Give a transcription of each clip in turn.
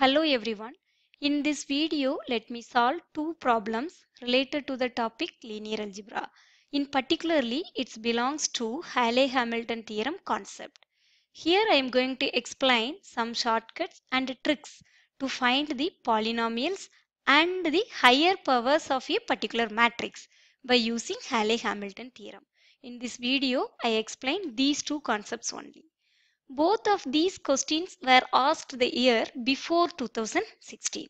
Hello everyone. In this video, let me solve two problems related to the topic linear algebra. In particularly, it belongs to Halley-Hamilton theorem concept. Here I am going to explain some shortcuts and tricks to find the polynomials and the higher powers of a particular matrix by using Halley-Hamilton theorem. In this video, I explain these two concepts only. Both of these questions were asked the year before 2016.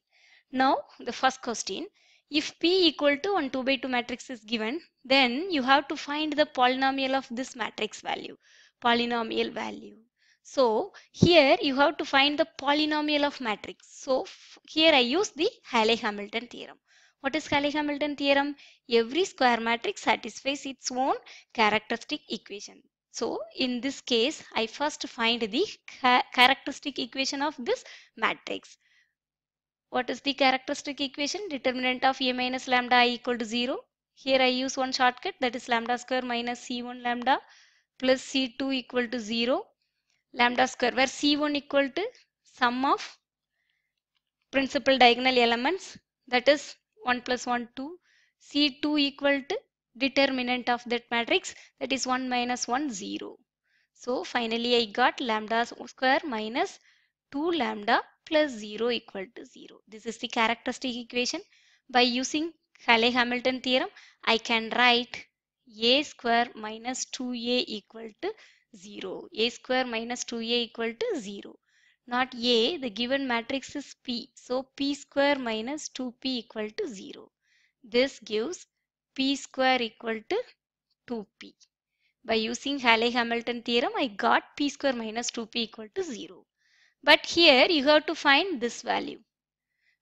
Now, the first question, if P equal to 1 2 by 2 matrix is given, then you have to find the polynomial of this matrix value, polynomial value. So, here you have to find the polynomial of matrix. So, here I use the Halley-Hamilton theorem. What is Halley-Hamilton theorem? Every square matrix satisfies its own characteristic equation. So in this case, I first find the characteristic equation of this matrix. What is the characteristic equation? Determinant of A minus lambda I equal to 0. Here I use one shortcut that is lambda square minus C1 lambda plus C2 equal to 0 lambda square where C1 equal to sum of principal diagonal elements that is 1 plus 1 2 C2 equal to determinant of that matrix that is 1 minus 1 0. So finally I got lambda square minus 2 lambda plus 0 equal to 0. This is the characteristic equation. By using Halley-Hamilton theorem I can write a square minus 2a equal to 0. a square minus 2a equal to 0. Not a, the given matrix is p. So p square minus 2p equal to 0. This gives p square equal to 2p. By using Halley-Hamilton theorem, I got p square minus 2p equal to 0. But here you have to find this value.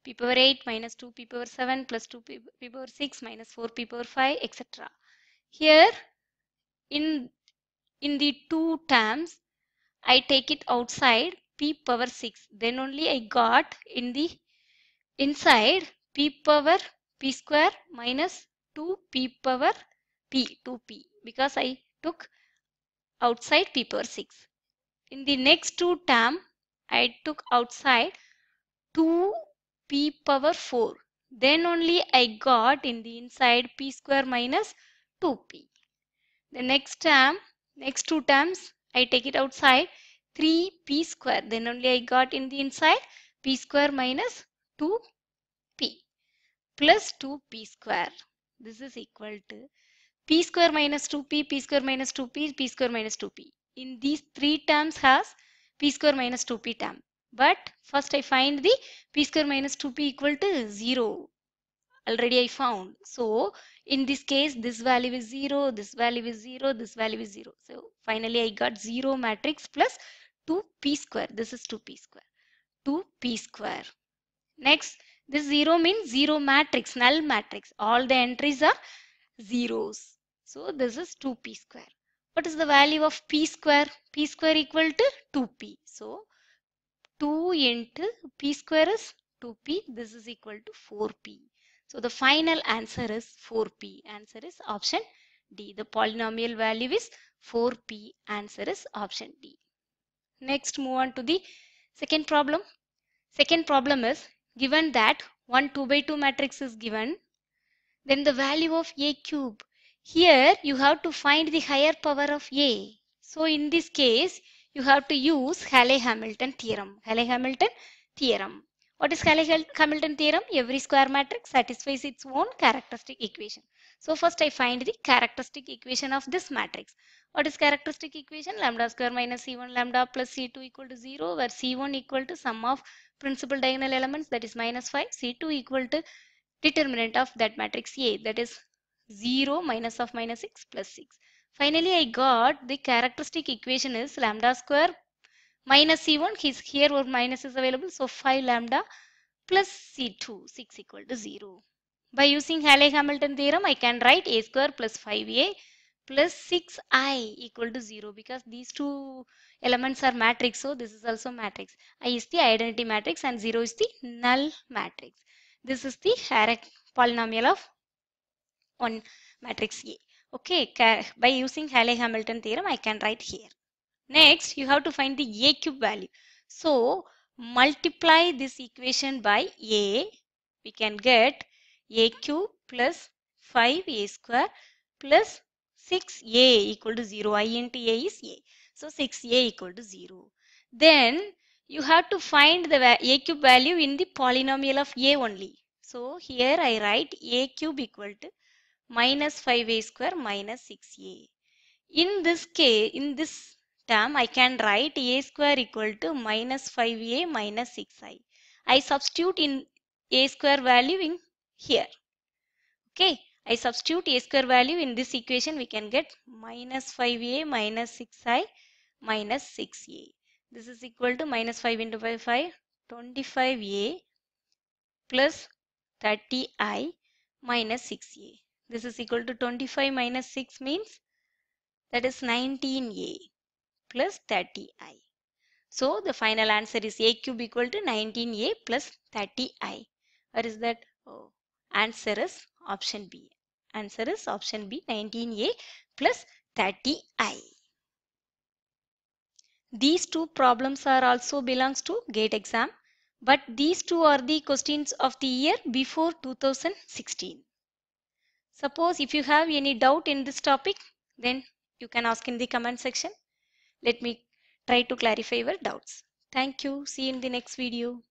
p power 8 minus 2p power 7 plus 2p power 6 minus 4p power 5 etc. Here in, in the two terms, I take it outside p power 6. Then only I got in the inside p power p square minus 2p power p 2p because I took outside p power 6. In the next two term I took outside 2p power 4 then only I got in the inside p square minus 2p. The next term next two terms I take it outside 3p square then only I got in the inside p square minus 2p plus 2p square. This is equal to p square minus 2p, p square minus 2p, p square minus 2p. In these three terms has p square minus 2p term. But first I find the p square minus 2p equal to 0. Already I found. So in this case this value is 0, this value is 0, this value is 0. So finally I got 0 matrix plus 2p square. This is 2p square. 2p square. Next this 0 means 0 matrix, null matrix. All the entries are zeros. So this is 2p square. What is the value of p square? p square equal to 2p. So 2 into p square is 2p. This is equal to 4p. So the final answer is 4p. Answer is option D. The polynomial value is 4p. Answer is option D. Next move on to the second problem. Second problem is Given that one 2 by 2 matrix is given, then the value of A cube. Here you have to find the higher power of A. So in this case, you have to use Halley-Hamilton theorem. Halley-Hamilton theorem. What is Halley-Hamilton theorem? Every square matrix satisfies its own characteristic equation. So first I find the characteristic equation of this matrix. What is characteristic equation? Lambda square minus C1 lambda plus C2 equal to 0 where C1 equal to sum of principal diagonal elements that is minus 5 C2 equal to determinant of that matrix A that is 0 minus of minus 6 plus 6. Finally I got the characteristic equation is lambda square minus C1 He's here or minus is available so 5 lambda plus C2 6 equal to 0. By using Halley-Hamilton theorem I can write A square plus 5A plus 6i equal to 0 because these two elements are matrix so this is also matrix i is the identity matrix and 0 is the null matrix this is the polynomial of one matrix a okay by using halley hamilton theorem i can write here next you have to find the a cube value so multiply this equation by a we can get a cube plus 5a square plus 6a equal to 0 i into a is a so 6a equal to 0 then you have to find the a cube value in the polynomial of a only so here i write a cube equal to minus 5a square minus 6a in this case in this term i can write a square equal to minus 5a minus 6i i substitute in a square value in here okay I substitute a square value in this equation we can get minus 5a minus 6i minus 6a. This is equal to minus 5 into 5, 25a plus 30i minus 6a. This is equal to 25 minus 6 means that is 19a plus 30i. So the final answer is a cube equal to 19a plus 30i. Or is that oh, answer is option B. Answer is option B 19A plus 30I. These two problems are also belongs to GATE exam but these two are the questions of the year before 2016. Suppose if you have any doubt in this topic then you can ask in the comment section. Let me try to clarify your doubts. Thank you. See you in the next video.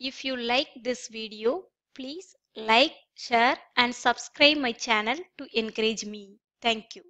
If you like this video, please like, share and subscribe my channel to encourage me. Thank you.